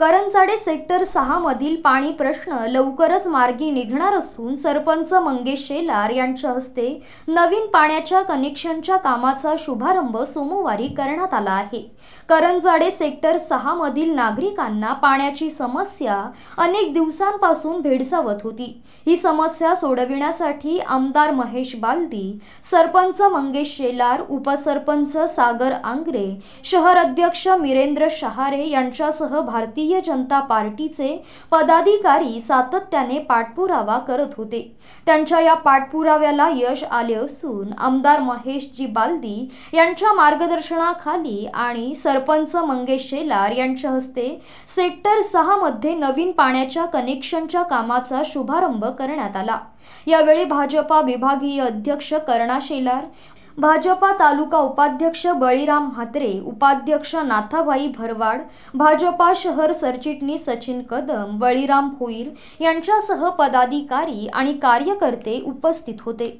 करंजाडे sector मधील पाणी प्रश्न लवकरच मार्गी निघणार असून सरपंच मंगेश शेलार यांच्या हस्ते नवीन पाण्याच्या कनेक्शनच्या कामाचा शुभारंभ सोमवारी करण्यात आला आहे करंजाडे सेक्टर मधील नागरिकांना पाण्याची समस्या अनेक दिवसांपासून भेडसावत होती ही समस्या सोडविण्यासाठी आमदार महेश बालदी सरपंच मंगेश शेलार उपसरपंच सागर आंग्रे शहर अध्यक्ष मिरेंद्र शहारे यांच्यासह भारतीय भारतीय जनता पार्टीचे पदाधिकारी सातत्याने पाठपुरावा करत होते त्यांच्या या पाठपुराव्याला यश आले असून आमदार महेशजी बालदी यांच्या मार्गदर्शनाखाली आणि सरपंच मंगेश शेलार यांच्या हस्ते सेक्टर सहामध्ये नवीन पाण्याच्या कनेक्शनच्या कामाचा शुभारंभ करण्यात आला यावेळी भाजपा विभागीय अध्यक्ष करणा शेलार भाजपा तालुका उपाध्यक्ष बळीराम म्हात्रे उपाध्यक्ष नाथाबाई भरवाड भाजपा शहर सरचिटणीस सचिन कदम बळीराम होईर यांच्यासह पदाधिकारी आणि कार्यकर्ते उपस्थित होते